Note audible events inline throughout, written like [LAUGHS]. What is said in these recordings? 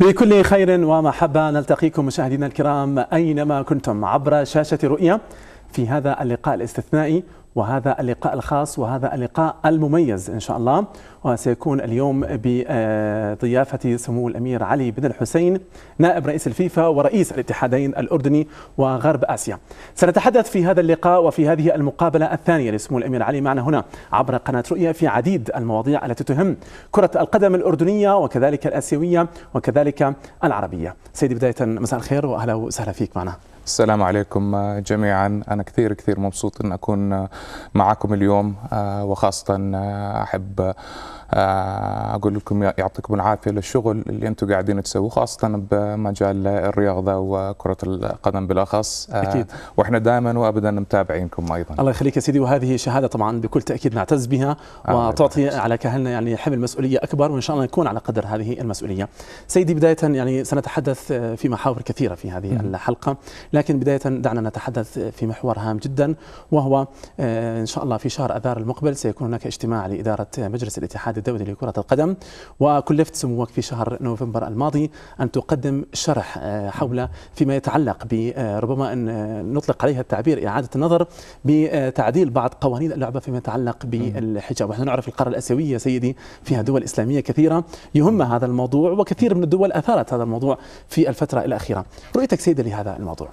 بكل خير ومحبة نلتقيكم مشاهدينا الكرام أينما كنتم عبر شاشة رؤية في هذا اللقاء الاستثنائي وهذا اللقاء الخاص وهذا اللقاء المميز إن شاء الله وسيكون اليوم بضيافة سمو الأمير علي بن الحسين نائب رئيس الفيفا ورئيس الاتحادين الأردني وغرب آسيا سنتحدث في هذا اللقاء وفي هذه المقابلة الثانية لسمو الأمير علي معنا هنا عبر قناة رؤية في عديد المواضيع التي تهم كرة القدم الأردنية وكذلك الآسيوية وكذلك العربية سيدي بداية مساء الخير وأهلا وسهلا فيك معنا السلام عليكم جميعا أنا كثير كثير مبسوط أن أكون معكم اليوم آه، وخاصة آه، أحب آه، اقول لكم يعطيكم العافيه للشغل اللي انتم قاعدين تسووه خاصه بمجال الرياضه وكره القدم بالاخص آه، اكيد واحنا دائما وابدا متابعينكم ايضا الله يخليك يا سيدي وهذه شهاده طبعا بكل تاكيد نعتز بها وتعطي على كاهلنا يعني حمل مسؤوليه اكبر وان شاء الله نكون على قدر هذه المسؤوليه. سيدي بدايه يعني سنتحدث آه، في محاور كثيره في هذه م. الحلقه لكن بدايه دعنا نتحدث في محور هام جدا وهو ان شاء الله في شهر اذار المقبل سيكون هناك اجتماع لاداره مجلس الاتحاد الاتحاد الدولي لكرة القدم وكلفت سموك في شهر نوفمبر الماضي أن تقدم شرح آه، حول فيما يتعلق بربما آه، أن آه، نطلق عليها التعبير إعادة النظر بتعديل بعض قوانين اللعبة فيما يتعلق بالحجاب ونحن نعرف القارة الآسيوية سيدي فيها دول إسلامية كثيرة يهم هذا الموضوع وكثير من الدول أثارت هذا الموضوع في الفترة الأخيرة رؤيتك سيدي لهذا الموضوع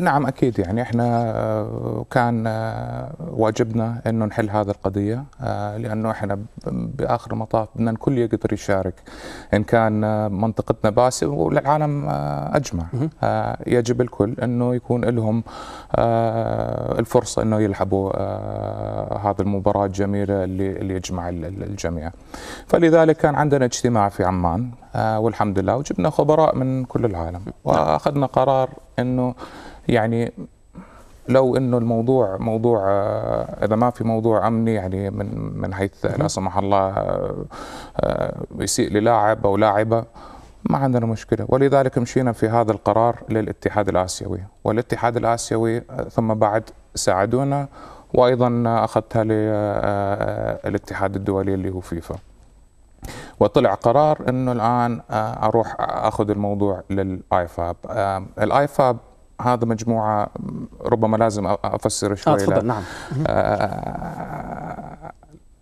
نعم أكيد يعني إحنا كان واجبنا أنه نحل هذه القضية لأنه إحنا بآخر اخر المطاف بدنا الكل يقدر يشارك ان كان آه، منطقتنا باسل وللعالم آه، اجمع آه، يجب الكل انه يكون لهم الفرصه انه يلعبوا هذه المباراه الجميله اللي اللي يجمع الجميع فلذلك كان عندنا اجتماع في عمان والحمد لله وجبنا خبراء من كل العالم نعم. واخذنا قرار انه يعني لو انه الموضوع موضوع اذا ما في موضوع امني يعني من من حيث لا سمح الله آه، يسيء للاعب او لاعبه ما عندنا مشكله ولذلك مشينا في هذا القرار للاتحاد الاسيوي والاتحاد الاسيوي آه، ثم بعد ساعدونا وايضا اخذتها للاتحاد آه، الدولي اللي هو فيفا وطلع قرار انه الان اروح اخذ الموضوع للايفاب الايفاب هذا مجموعه ربما لازم افسر شوي آه تفضل نعم آه،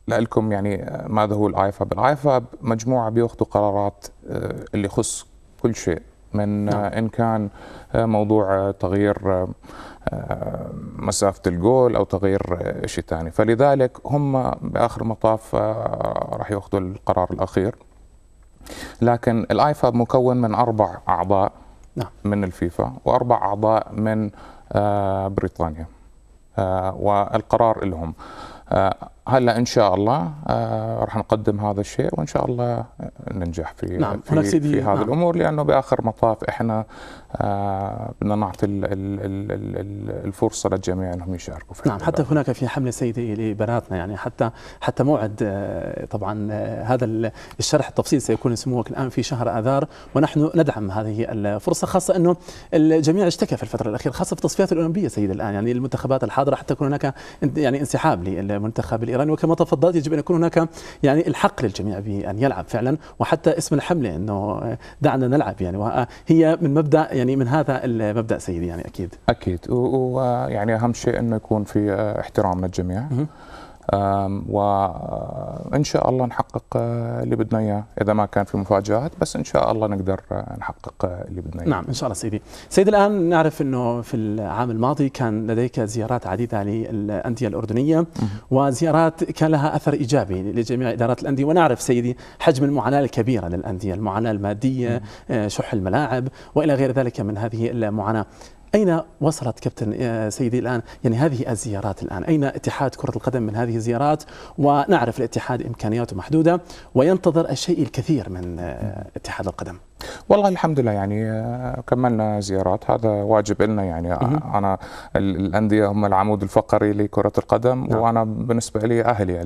لكم يعني آه، ماذا هو الايفاب الايفاب مجموعه بياخذوا قرارات آه، اللي يخص كل شيء من نعم. ان كان موضوع تغيير مسافه الجول او تغيير شيء ثاني فلذلك هم باخر مطاف راح ياخذوا القرار الاخير لكن الايفاب مكون من اربع اعضاء نعم. من الفيفا واربع اعضاء من آه، بريطانيا آه، والقرار لهم آه، هلا ان شاء الله آه، راح نقدم هذا الشيء وان شاء الله ننجح في نعم. في, في هذه نعم. الامور لانه باخر مطاف احنا آه، بدنا نعطي الفرصه للجميع انهم يشاركوا في نعم حتى هناك في حمله سيدي لبناتنا يعني حتى حتى موعد آه، طبعا هذا الشرح التفصيل سيكون سموك الان في شهر اذار ونحن ندعم هذه الفرصه خاصه انه الجميع اشتكى في الفتره الاخيره خاصه في التصفيات الاولمبيه سيدي الان يعني المنتخبات الحاضره حتى يكون هناك يعني انسحاب للمنتخب الإيراني وكما تفضلت يجب أن يكون هناك يعني الحق للجميع بأن يلعب فعلا وحتى اسم الحملة أنه دعنا نلعب يعني وهي من مبدأ يعني من هذا المبدأ سيدي يعني أكيد أكيد ويعني أهم شيء أنه يكون في احترام للجميع وان آه، شاء الله نحقق آه، اللي بدنا اياه اذا ما كان في مفاجات بس ان شاء الله نقدر آه، نحقق اللي بدنا اياه نعم ان شاء الله سيدي سيد الان نعرف انه في العام الماضي كان لديك زيارات عديده للانديه الاردنيه وزيارات كان لها اثر ايجابي لجميع ادارات الانديه ونعرف سيدي حجم المعاناه الكبيره للانديه المعاناه الماديه شح الملاعب والى غير ذلك من هذه المعاناه أين وصلت كابتن آه، سيدي الآن يعني هذه الزيارات الآن أين اتحاد كرة القدم من هذه الزيارات ونعرف الاتحاد إمكانياته محدودة وينتظر الشيء الكثير من آه، اتحاد القدم والله الحمد لله يعني آه، كملنا زيارات هذا واجب لنا يعني آه، مه. انا الانديه هم العمود الفقري لكره القدم نعم. وانا بالنسبه لي اهلي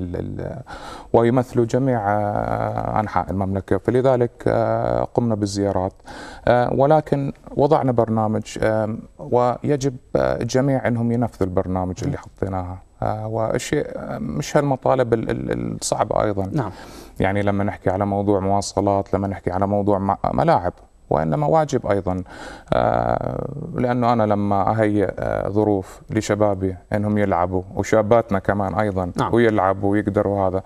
ويمثلوا جميع آه، انحاء المملكه فلذلك قمنا بالزيارات ولكن وضعنا برنامج ويجب الجميع انهم ينفذوا البرنامج اللي حطيناها والشيء مش هالمطالب الصعبه ايضا نعم يعني لما نحكي على موضوع مواصلات لما نحكي على موضوع ملاعب وإنما واجب أيضا آه، لأنه أنا لما أهيئ آه، ظروف لشبابي أنهم يلعبوا وشاباتنا كمان أيضا نعم. ويلعبوا ويقدروا هذا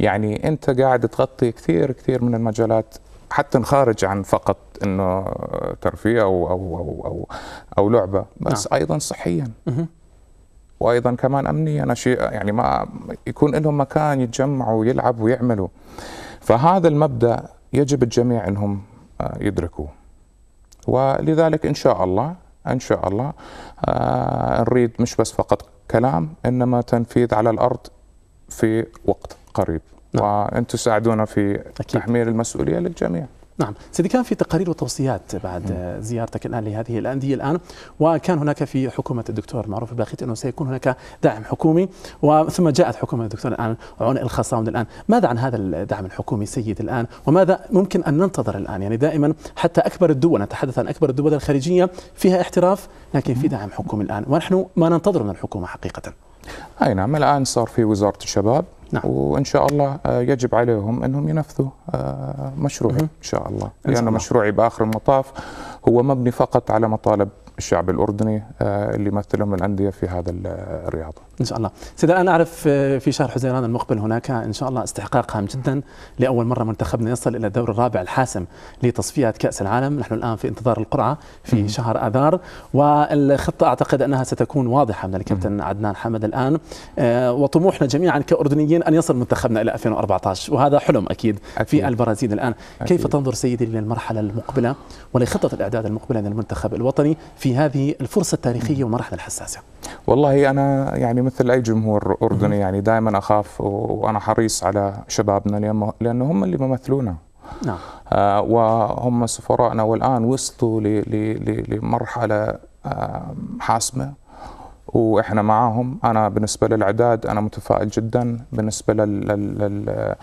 يعني أنت قاعد تغطي كثير كثير من المجالات حتى خارج عن فقط انه ترفيه او او او او, أو لعبه بس نعم. ايضا صحيا وايضا كمان امنيا شيء يعني ما يكون لهم مكان يتجمعوا ويلعبوا ويعملوا فهذا المبدا يجب الجميع انهم آه، يدركوه ولذلك ان شاء الله ان شاء الله آه، نريد مش بس فقط كلام انما تنفيذ على الارض في وقت قريب نعم. وان تساعدونا في أكيد. تحميل المسؤوليه للجميع نعم سيدي كان في تقارير وتوصيات بعد زيارتك الان لهذه الانديه الان وكان هناك في حكومه الدكتور معروف الباخت انه سيكون هناك دعم حكومي وثم جاءت حكومه الدكتور الان عنق الخصاون الان ماذا عن هذا الدعم الحكومي سيد الان وماذا ممكن ان ننتظر الان يعني دائما حتى اكبر الدول نتحدث عن اكبر الدول الخليجيه فيها احتراف لكن في دعم حكومي الان ونحن ما ننتظر من الحكومه حقيقه اي نعم الان صار في وزاره الشباب نعم. وان شاء الله آه، يجب عليهم انهم ينفذوا آه، مشروعي ان شاء الله لان يعني مشروعي باخر المطاف هو مبني فقط على مطالب الشعب الاردني آه، اللي يمثلهم الانديه في هذا الرياضه. ان شاء الله. سيدي الان اعرف آه، في شهر حزيران المقبل هناك ان شاء الله استحقاق هام جدا لاول مره منتخبنا يصل الى الدور الرابع الحاسم لتصفيات كاس العالم، نحن الان في انتظار القرعه في م. شهر اذار والخطه اعتقد انها ستكون واضحه من الكابتن عدنان حمد الان آه، وطموحنا جميعا كاردنيين ان يصل منتخبنا الى 2014 وهذا حلم اكيد, أكيد. في البرازيل الان، أكيد. كيف تنظر سيدي للمرحله المقبله ولخطه الاعداد المقبله للمنتخب الوطني في في هذه الفرصة التاريخية والمرحلة الحساسة؟ والله أنا يعني مثل أي جمهور أردني يعني دائما أخاف وأنا حريص على شبابنا لأنه هم اللي ممثلونا نعم. آه وهم سفرائنا والآن وصلوا لمرحلة آه حاسمة واحنا معاهم انا بالنسبه للاعداد انا متفائل جدا بالنسبه لل... لل...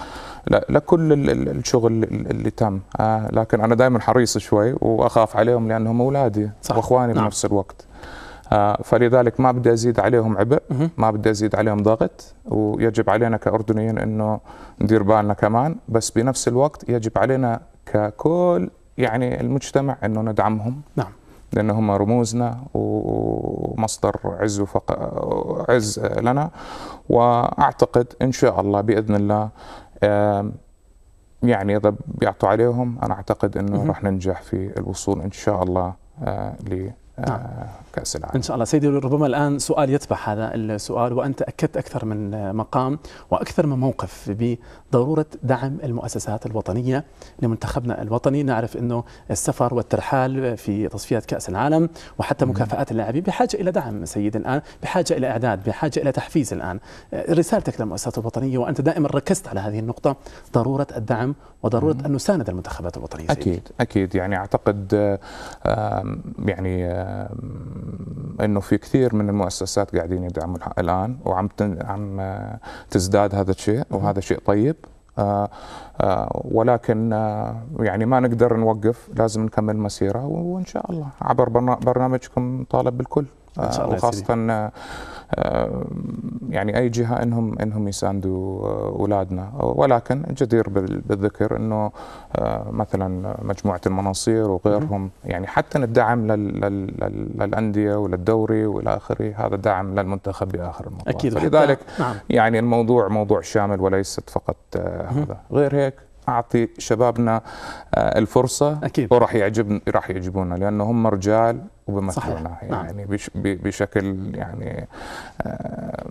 لكل الشغل اللي تم آه لكن انا دائما حريص شوي واخاف عليهم لانهم اولادي صح. واخواني نعم. بنفس الوقت آه فلذلك ما بدي ازيد عليهم عبء ما بدي ازيد عليهم ضغط ويجب علينا كاردنيين انه ندير بالنا كمان بس بنفس الوقت يجب علينا ككل يعني المجتمع انه ندعمهم نعم لأن هم رموزنا ومصدر عز وفق عز لنا وأعتقد إن شاء الله بإذن الله يعني إذا بيعطوا عليهم أنا أعتقد أنه راح ننجح في الوصول إن شاء الله آه، ل آه، نعم. كأس العالم إن شاء الله سيدي ربما الآن سؤال يتبع هذا السؤال وأنت أكدت أكثر من مقام وأكثر من موقف ضروره دعم المؤسسات الوطنيه لمنتخبنا الوطني نعرف انه السفر والترحال في تصفيات كاس العالم وحتى مكافآت اللاعبين بحاجه الى دعم سيدي الان بحاجه الى اعداد بحاجه الى تحفيز الان آه، رسالتك للمؤسسات الوطنيه وانت دائما ركزت على هذه النقطه ضروره الدعم وضروره ان نساند المنتخبات الوطنيه سيدي. اكيد اكيد يعني اعتقد آه، يعني انه في كثير من المؤسسات قاعدين يدعمون الان وعم عم آه، تزداد هذا الشيء وهذا شيء طيب آه، آه، ولكن آه، يعني ما نقدر نوقف لازم نكمل مسيره وان شاء الله عبر برنامجكم طالب بالكل وخاصه يعني اي جهه انهم انهم يساندوا آه، اولادنا ولكن الجدير بالذكر انه آه، مثلا مجموعه المناصير وغيرهم يعني حتى الدعم للانديه وللدوري والى اخره هذا دعم للمنتخب باخر الموضوع اكيد فلذلك نعم. يعني الموضوع موضوع شامل وليست فقط آه، هذا غير هيك اعطي شبابنا آه، الفرصه أكيد. وراح يعجب راح يعجبونا لانه هم رجال وبمثلنا يعني نعم. بشكل يعني آه،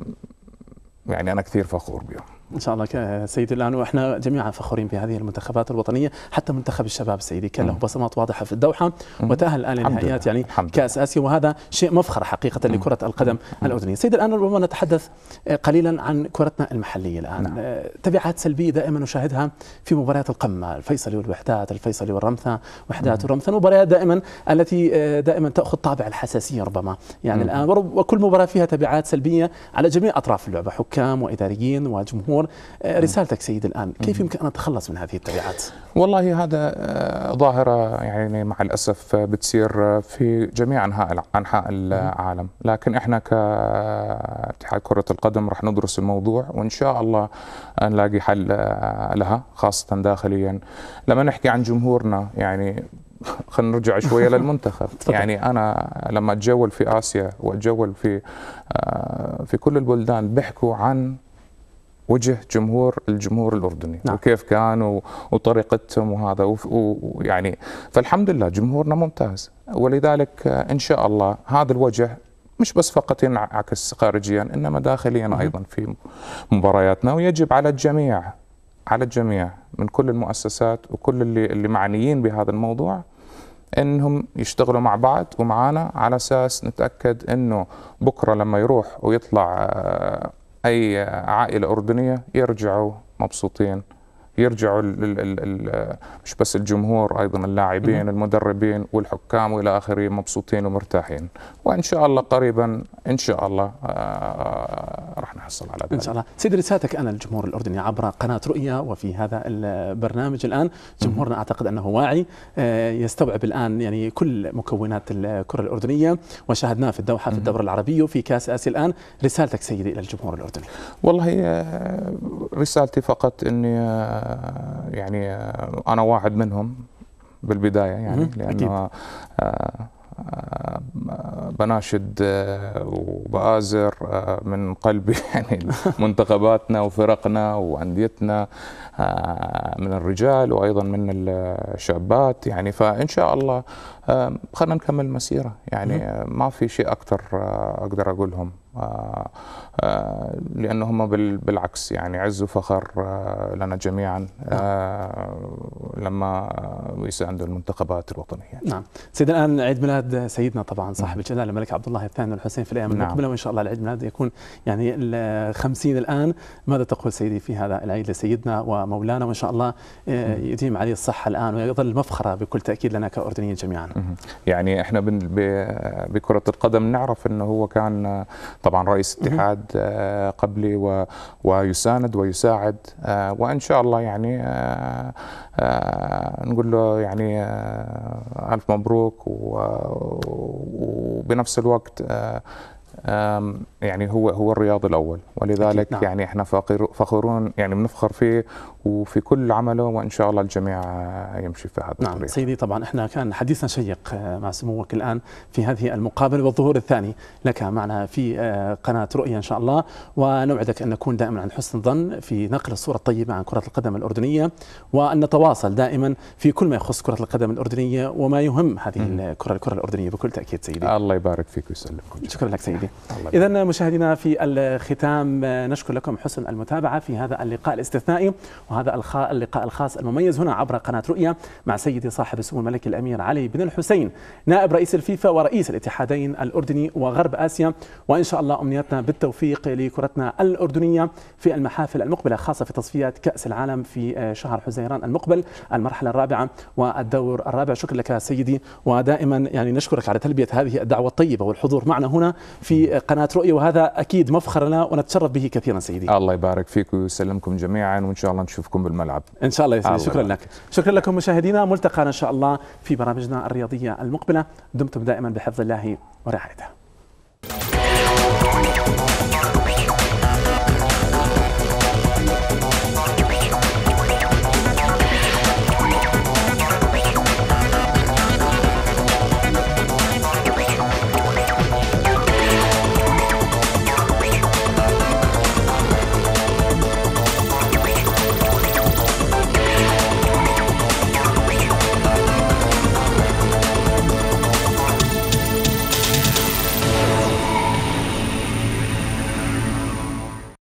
يعني انا كثير فخور بهم ان شاء الله سيدي الان واحنا جميعا فخورين بهذه المنتخبات الوطنيه حتى منتخب الشباب سيدي كان له بصمات واضحه في الدوحه وتاهل الان لنهائيات يعني كاس اسيا وهذا شيء مفخر حقيقه لكره القدم الاردنيه سيدي الان ربما نتحدث آه، قليلا عن كرتنا المحليه الان نعم. آه، تبعات سلبيه دائما نشاهدها في مباريات القمه الفيصلي والوحدات الفيصلي والرمثا وحدات الرمثا المباريات دائما التي آه، دائما تاخذ طابع الحساسيه ربما يعني الان وكل مباراه فيها تبعات سلبيه على جميع اطراف اللعبه حكام واداريين وجمهور الامور آه، رسالتك سيد الان كيف يمكن ان نتخلص من هذه التبعات والله هذا آه، ظاهره يعني مع الاسف آه، بتصير في جميع انحاء انحاء العالم لكن احنا كاتحاد كره القدم راح ندرس الموضوع وان شاء الله نلاقي حل لها خاصه داخليا لما نحكي عن جمهورنا يعني [LAUGHS] خلينا نرجع شويه [LAUGHS] للمنتخب يعني انا لما اتجول في اسيا واتجول في في كل البلدان بيحكوا عن وجه جمهور الجمهور الاردني نعم. وكيف كان وطريقتهم وهذا ويعني فالحمد لله جمهورنا ممتاز ولذلك ان شاء الله هذا الوجه مش بس فقط ينعكس خارجيا انما داخليا ايضا في مبارياتنا ويجب على الجميع على الجميع من كل المؤسسات وكل اللي اللي معنيين بهذا الموضوع انهم يشتغلوا مع بعض ومعانا على اساس نتاكد انه بكره لما يروح ويطلع آه، أي عائلة أردنية يرجعوا مبسوطين يرجعوا الـ الـ الـ مش بس الجمهور ايضا اللاعبين المدربين والحكام والى اخره مبسوطين ومرتاحين وان شاء الله قريبا ان شاء الله آه، آه، راح نحصل على ذلك ان شاء الله سيد رسالتك انا الجمهور الاردني عبر قناه رؤيا وفي هذا البرنامج الان جمهورنا اعتقد انه واعي آه، يستوعب الان يعني كل مكونات الكره الاردنيه وشاهدناه في الدوحه في الدوري العربي وفي كاس اسيا الان رسالتك سيدي الى الجمهور الاردني والله رسالتي فقط اني يعني انا واحد منهم بالبدايه يعني لانه آه، آه، بناشد آه، وبآزر من قلبي [LAUGHS] يعني منتخباتنا وفرقنا وأنديتنا من الرجال وأيضا من الشابات يعني فإن شاء الله خلينا نكمل مسيرة يعني ما في شيء أكثر أقدر أقولهم آه، لأنه هم بالعكس يعني عز وفخر آه، لنا جميعا آه، نعم. لما يساندوا المنتخبات الوطنية نعم سيد الآن عيد ميلاد سيدنا طبعا صاحب نعم. الجلالة الملك عبد الله الثاني والحسين في الأيام المقبلة نعم. وإن شاء الله العيد ميلاد يكون يعني الخمسين الآن ماذا تقول سيدي في هذا العيد لسيدنا ومولانا وإن شاء الله يديم عليه الصحة الآن ويظل مفخرة بكل تأكيد لنا كأردنيين جميعا يعني إحنا بكرة القدم نعرف أنه هو كان طبعا رئيس اتحاد ساعد آه، قبلي ويساند ويساعد آه، وان شاء الله يعني آه، نقول له يعني الف مبروك وبنفس الوقت يعني هو هو الرياضي الاول ولذلك نعم. يعني احنا فخورون يعني بنفخر فيه وفي كل عمله وان شاء الله الجميع يمشي في هذا نعم الطريق. سيدي طبعا احنا كان حديثنا شيق آه، مع سموك الان في هذه المقابله والظهور الثاني لك معنا في آه، قناه رؤيا ان شاء الله ونوعدك ان نكون دائما عن حسن الظن في نقل الصوره الطيبه عن كره القدم الاردنيه وان نتواصل دائما في كل ما يخص كره القدم الاردنيه وما يهم هذه الكره الكره الاردنيه بكل تاكيد سيدي. الله يبارك فيك ويسلمك. شكرا لك سيدي. اذا مشاهدينا في الختام نعم، نشكر لكم حسن المتابعة في هذا اللقاء الاستثنائي وهذا اللقاء الخاص المميز هنا عبر قناة رؤية مع سيدي صاحب السمو الملكي الأمير علي بن الحسين نائب رئيس الفيفا ورئيس الاتحادين الأردني وغرب آسيا وإن شاء الله أمنيتنا بالتوفيق لكرتنا الأردنية في المحافل المقبلة خاصة في تصفيات كأس العالم في آه، شهر حزيران المقبل المرحلة الرابعة والدور الرابع شكرا لك سيدي ودائما يعني نشكرك على تلبية هذه الدعوة الطيبة والحضور معنا هنا في آه، قناة رؤية وهذا أكيد مفخر لنا ونتشرف نتشرف به كثيرا سيدي الله يبارك فيك ويسلمكم جميعا وان شاء الله نشوفكم بالملعب ان شاء الله يا سيدي شكرا لك شكرا لكم مشاهدينا ملتقانا ان شاء الله في برامجنا الرياضيه المقبله دمتم دائما بحفظ الله ورعايته